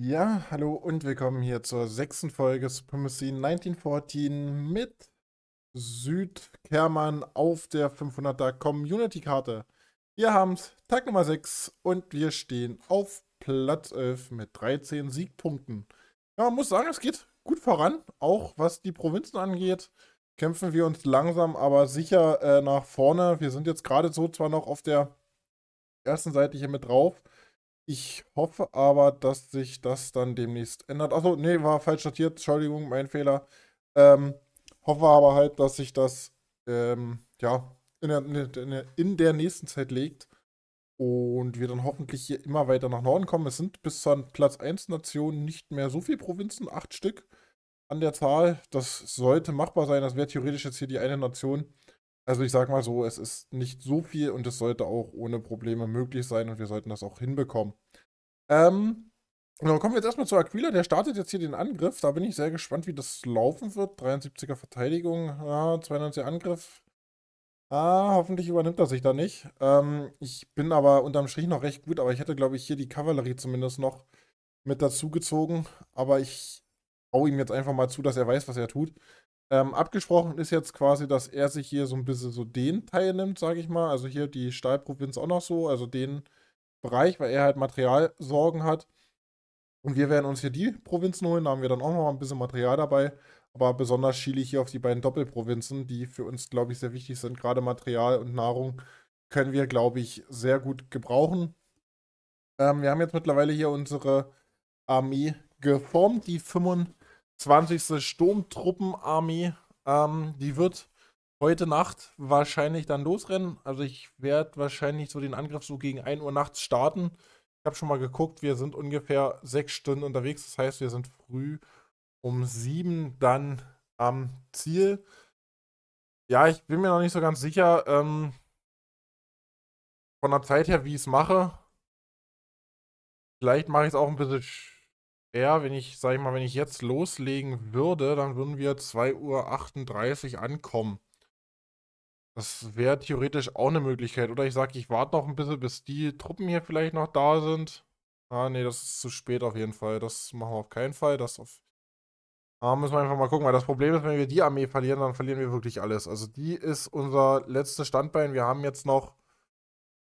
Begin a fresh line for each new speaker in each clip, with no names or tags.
Ja, hallo und willkommen hier zur sechsten Folge Supremacy 1914 mit Südkermann auf der 500er Community Karte. Wir haben's, Tag Nummer 6 und wir stehen auf Platz 11 mit 13 Siegpunkten. Ja, man muss sagen, es geht gut voran, auch was die Provinzen angeht. Kämpfen wir uns langsam, aber sicher äh, nach vorne. Wir sind jetzt gerade so zwar noch auf der ersten Seite hier mit drauf, ich hoffe aber, dass sich das dann demnächst ändert. Achso, nee, war falsch notiert. Entschuldigung, mein Fehler. Ähm, hoffe aber halt, dass sich das ähm, ja, in der, in, der, in der nächsten Zeit legt und wir dann hoffentlich hier immer weiter nach Norden kommen. Es sind bis zur Platz 1 Nationen nicht mehr so viele Provinzen, acht Stück an der Zahl. Das sollte machbar sein. Das wäre theoretisch jetzt hier die eine Nation. Also ich sag mal so, es ist nicht so viel und es sollte auch ohne Probleme möglich sein und wir sollten das auch hinbekommen. Ähm, dann kommen wir jetzt erstmal zu Aquila, der startet jetzt hier den Angriff. Da bin ich sehr gespannt, wie das laufen wird. 73er Verteidigung, ah, 92er Angriff. Ah, hoffentlich übernimmt er sich da nicht. Ähm, ich bin aber unterm Strich noch recht gut, aber ich hätte, glaube ich, hier die Kavallerie zumindest noch mit dazugezogen. Aber ich hau ihm jetzt einfach mal zu, dass er weiß, was er tut. Ähm, abgesprochen ist jetzt quasi, dass er sich hier so ein bisschen so den Teil nimmt, sage ich mal. Also hier die Stahlprovinz auch noch so, also den Bereich, weil er halt Materialsorgen hat. Und wir werden uns hier die Provinzen holen, da haben wir dann auch noch ein bisschen Material dabei. Aber besonders schiele ich hier auf die beiden Doppelprovinzen, die für uns, glaube ich, sehr wichtig sind. Gerade Material und Nahrung können wir, glaube ich, sehr gut gebrauchen. Ähm, wir haben jetzt mittlerweile hier unsere Armee geformt, die 25. 20. Sturmtruppenarmee, ähm, die wird heute Nacht wahrscheinlich dann losrennen. Also ich werde wahrscheinlich so den Angriff so gegen 1 Uhr nachts starten. Ich habe schon mal geguckt, wir sind ungefähr sechs Stunden unterwegs. Das heißt, wir sind früh um sieben dann am Ziel. Ja, ich bin mir noch nicht so ganz sicher ähm, von der Zeit her, wie ich es mache. Vielleicht mache ich es auch ein bisschen eher, wenn ich, sag ich mal, wenn ich jetzt loslegen würde, dann würden wir 2.38 Uhr ankommen. Das wäre theoretisch auch eine Möglichkeit. Oder ich sage, ich warte noch ein bisschen, bis die Truppen hier vielleicht noch da sind. Ah, nee, das ist zu spät auf jeden Fall. Das machen wir auf keinen Fall. Das auf. Ah, müssen wir einfach mal gucken, weil das Problem ist, wenn wir die Armee verlieren, dann verlieren wir wirklich alles. Also die ist unser letztes Standbein. Wir haben jetzt noch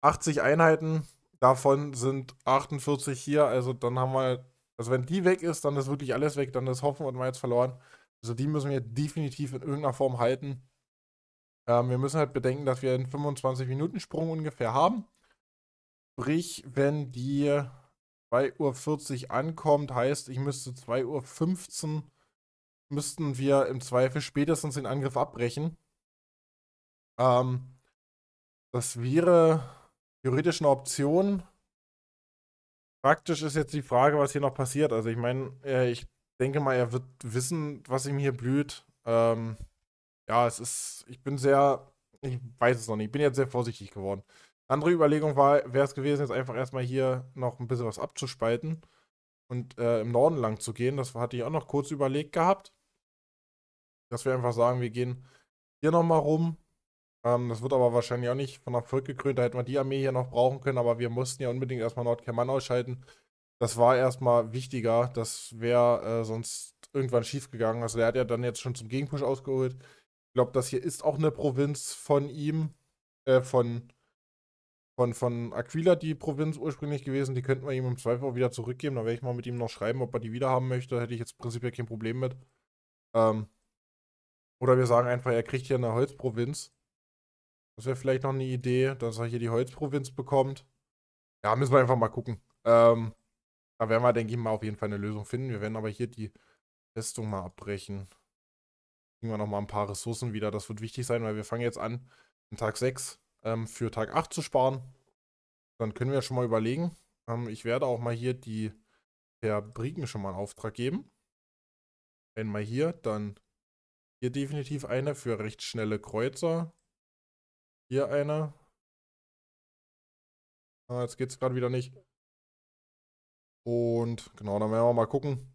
80 Einheiten. Davon sind 48 hier. Also dann haben wir also wenn die weg ist, dann ist wirklich alles weg, dann ist Hoffen und Mainz verloren. Also die müssen wir definitiv in irgendeiner Form halten. Ähm, wir müssen halt bedenken, dass wir einen 25-Minuten-Sprung ungefähr haben. Sprich, wenn die 2.40 Uhr ankommt, heißt, ich müsste 2.15 Uhr müssten wir im Zweifel spätestens den Angriff abbrechen. Ähm, das wäre theoretisch eine Option. Praktisch ist jetzt die Frage, was hier noch passiert. Also ich meine, äh, ich denke mal, er wird wissen, was ihm hier blüht. Ähm, ja, es ist, ich bin sehr, ich weiß es noch nicht, ich bin jetzt sehr vorsichtig geworden. Andere Überlegung wäre es gewesen, jetzt einfach erstmal hier noch ein bisschen was abzuspalten und äh, im Norden lang zu gehen. Das hatte ich auch noch kurz überlegt gehabt. Dass wir einfach sagen, wir gehen hier nochmal rum ähm, das wird aber wahrscheinlich auch nicht von Erfolg gekrönt. Da hätten wir die Armee hier noch brauchen können, aber wir mussten ja unbedingt erstmal Nordkermann ausschalten. Das war erstmal wichtiger. Das wäre äh, sonst irgendwann schiefgegangen. Also der hat ja dann jetzt schon zum Gegenpush ausgeholt. Ich glaube, das hier ist auch eine Provinz von ihm, äh, von, von, von Aquila, die Provinz ursprünglich gewesen. Die könnten wir ihm im Zweifel auch wieder zurückgeben. Da werde ich mal mit ihm noch schreiben, ob er die wieder haben möchte. Hätte ich jetzt prinzipiell kein Problem mit. Ähm, oder wir sagen einfach, er kriegt hier eine Holzprovinz das wäre vielleicht noch eine Idee, dass er hier die Holzprovinz bekommt. Ja, müssen wir einfach mal gucken. Ähm, da werden wir, denke ich mal, auf jeden Fall eine Lösung finden. Wir werden aber hier die Festung mal abbrechen. Kriegen wir nochmal ein paar Ressourcen wieder. Das wird wichtig sein, weil wir fangen jetzt an, Tag 6 ähm, für Tag 8 zu sparen. Dann können wir schon mal überlegen. Ähm, ich werde auch mal hier die Fabriken schon mal einen Auftrag geben. Einmal hier, dann hier definitiv eine für recht schnelle Kreuzer. Hier einer. Ah, jetzt geht es gerade wieder nicht. Und genau, dann werden wir mal gucken.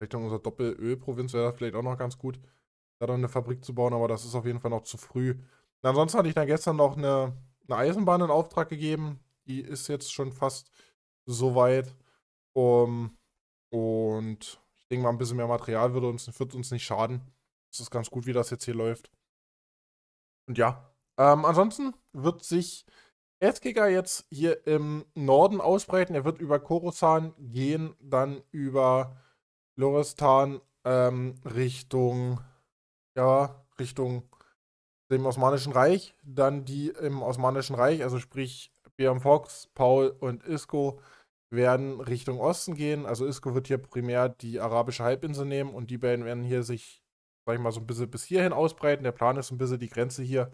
Richtung unserer Doppelölprovinz wäre das vielleicht auch noch ganz gut, da dann eine Fabrik zu bauen, aber das ist auf jeden Fall noch zu früh. Und ansonsten hatte ich dann gestern noch eine, eine Eisenbahn in Auftrag gegeben. Die ist jetzt schon fast soweit. Um, und ich denke mal, ein bisschen mehr Material würde uns, wird uns nicht schaden. Es ist ganz gut, wie das jetzt hier läuft. Und ja, ähm, ansonsten wird sich Eskiger jetzt hier im Norden ausbreiten. Er wird über Korozan gehen, dann über Loristan ähm, Richtung, ja, Richtung dem Osmanischen Reich. Dann die im Osmanischen Reich, also sprich BM Fox, Paul und Isco, werden Richtung Osten gehen. Also Isco wird hier primär die arabische Halbinsel nehmen und die beiden werden hier sich, sag ich mal, so ein bisschen bis hierhin ausbreiten. Der Plan ist ein bisschen die Grenze hier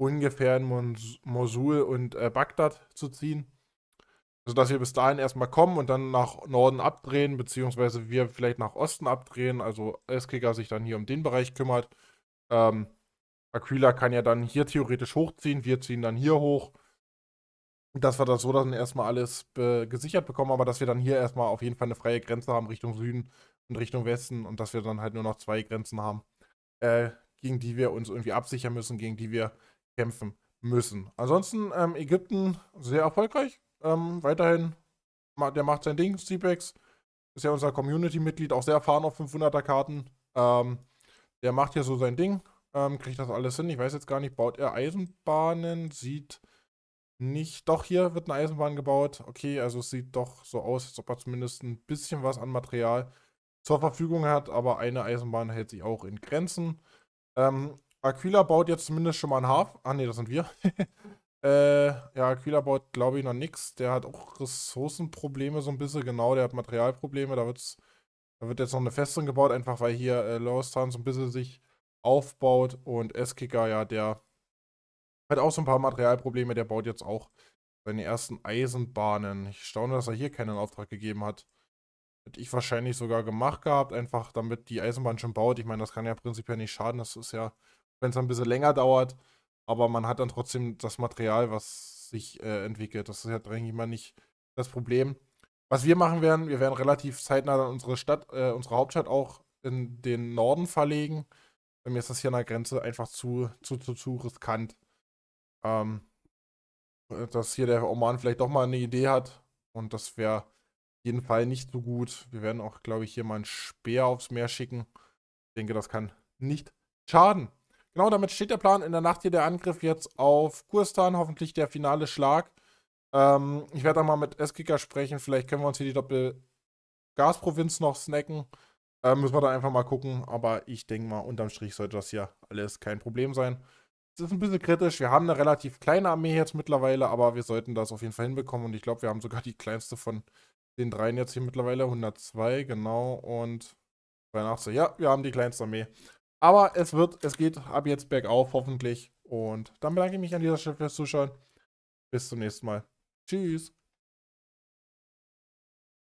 ungefähr in Mons Mosul und äh, Bagdad zu ziehen. Sodass also, wir bis dahin erstmal kommen und dann nach Norden abdrehen, beziehungsweise wir vielleicht nach Osten abdrehen, also Eskiger sich dann hier um den Bereich kümmert. Ähm, Aquila kann ja dann hier theoretisch hochziehen, wir ziehen dann hier hoch. Dass wir das so dann erstmal alles be gesichert bekommen, aber dass wir dann hier erstmal auf jeden Fall eine freie Grenze haben Richtung Süden und Richtung Westen und dass wir dann halt nur noch zwei Grenzen haben, äh, gegen die wir uns irgendwie absichern müssen, gegen die wir kämpfen müssen. Ansonsten ähm, Ägypten sehr erfolgreich. Ähm, weiterhin, der macht sein Ding, Steepex. Ist ja unser Community-Mitglied, auch sehr erfahren auf 500er Karten. Ähm, der macht hier so sein Ding, ähm, kriegt das alles hin. Ich weiß jetzt gar nicht, baut er Eisenbahnen? Sieht nicht. Doch, hier wird eine Eisenbahn gebaut. Okay, also es sieht doch so aus, als ob er zumindest ein bisschen was an Material zur Verfügung hat, aber eine Eisenbahn hält sich auch in Grenzen. Ähm, Aquila baut jetzt zumindest schon mal einen Hafen. Ah, ne, das sind wir. äh, ja, Aquila baut, glaube ich, noch nichts. Der hat auch Ressourcenprobleme so ein bisschen. Genau, der hat Materialprobleme. Da, wird's, da wird jetzt noch eine Festung gebaut, einfach weil hier äh, Loresthan so ein bisschen sich aufbaut. Und Eskiger, ja, der hat auch so ein paar Materialprobleme. Der baut jetzt auch seine ersten Eisenbahnen. Ich staune, dass er hier keinen Auftrag gegeben hat. Hätte ich wahrscheinlich sogar gemacht gehabt, einfach damit die Eisenbahn schon baut. Ich meine, das kann ja prinzipiell nicht schaden. Das ist ja wenn es ein bisschen länger dauert. Aber man hat dann trotzdem das Material, was sich äh, entwickelt. Das ist ja, eigentlich ich mal, nicht das Problem. Was wir machen werden, wir werden relativ zeitnah dann unsere Stadt, äh, unsere Hauptstadt auch in den Norden verlegen. Bei Mir ist das hier an der Grenze einfach zu, zu, zu, zu riskant. Ähm, äh, dass hier der Oman vielleicht doch mal eine Idee hat. Und das wäre auf jeden Fall nicht so gut. Wir werden auch, glaube ich, hier mal einen Speer aufs Meer schicken. Ich denke, das kann nicht schaden. Genau, damit steht der Plan. In der Nacht hier der Angriff jetzt auf Kurstan, hoffentlich der finale Schlag. Ähm, ich werde da mal mit s sprechen. Vielleicht können wir uns hier die Doppel-Gasprovinz noch snacken. Äh, müssen wir da einfach mal gucken. Aber ich denke mal, unterm Strich sollte das hier alles kein Problem sein. Es ist ein bisschen kritisch. Wir haben eine relativ kleine Armee jetzt mittlerweile, aber wir sollten das auf jeden Fall hinbekommen. Und ich glaube, wir haben sogar die kleinste von den dreien jetzt hier mittlerweile. 102, genau. Und 83. Ja, wir haben die kleinste Armee. Aber es wird, es geht ab jetzt bergauf, hoffentlich. Und dann bedanke ich mich an dieser Stelle fürs Zuschauen. Bis zum nächsten Mal. Tschüss.